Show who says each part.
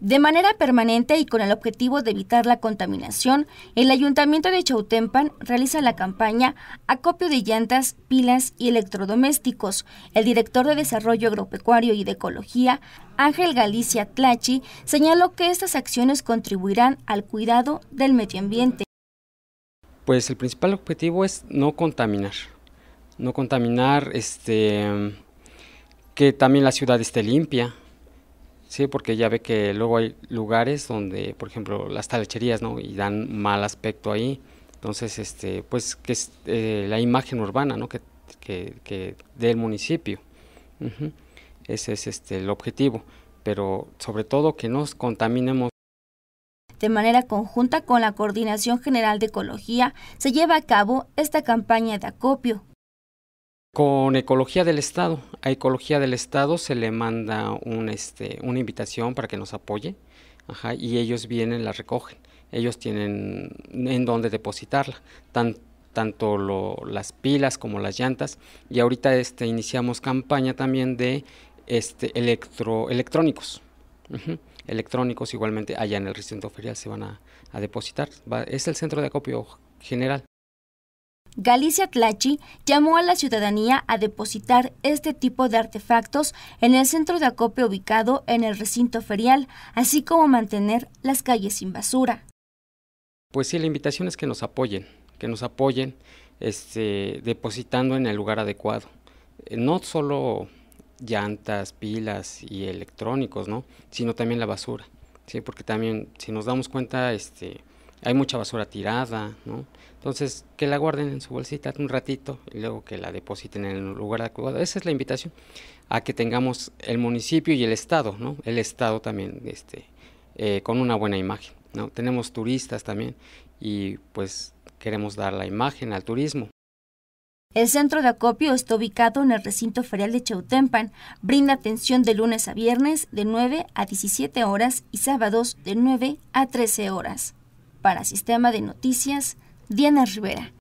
Speaker 1: De manera permanente y con el objetivo de evitar la contaminación, el Ayuntamiento de Chautempan realiza la campaña Acopio de llantas, pilas y electrodomésticos. El director de Desarrollo Agropecuario y de Ecología, Ángel Galicia Tlachi, señaló que estas acciones contribuirán al cuidado del medio ambiente.
Speaker 2: Pues el principal objetivo es no contaminar. No contaminar, este, que también la ciudad esté limpia, Sí, porque ya ve que luego hay lugares donde, por ejemplo, las talecherías, ¿no? Y dan mal aspecto ahí. Entonces, este, pues, que es eh, la imagen urbana, ¿no? Que, que, que del municipio. Ese es este, el objetivo. Pero sobre todo que nos contaminemos.
Speaker 1: De manera conjunta con la Coordinación General de Ecología, se lleva a cabo esta campaña de acopio,
Speaker 2: con Ecología del Estado. A Ecología del Estado se le manda un, este, una invitación para que nos apoye y ellos vienen, la recogen. Ellos tienen en dónde depositarla, tanto las pilas como las llantas. Y ahorita este, iniciamos campaña también de este, electrónicos. Electrónicos igualmente allá en el recinto ferial se van a, depositar. es el centro de acopio general.
Speaker 1: Galicia Tlachi llamó a la ciudadanía a depositar este tipo de artefactos en el centro de acopio ubicado en el recinto ferial, así como mantener las calles sin basura.
Speaker 2: Pues sí, la invitación es que nos apoyen, que nos apoyen este, depositando en el lugar adecuado. Eh, no solo llantas, pilas y electrónicos, ¿no? sino también la basura. Sí, porque también si nos damos cuenta, este, hay mucha basura tirada, ¿no? Entonces, que la guarden en su bolsita un ratito y luego que la depositen en el lugar adecuado. Esa es la invitación a que tengamos el municipio y el Estado, ¿no? El Estado también, este, eh, con una buena imagen, ¿no? Tenemos turistas también y pues queremos dar la imagen al turismo.
Speaker 1: El centro de acopio está ubicado en el recinto ferial de Chautempan. Brinda atención de lunes a viernes de 9 a 17 horas y sábados de 9 a 13
Speaker 2: horas para Sistema de Noticias, Diana Rivera.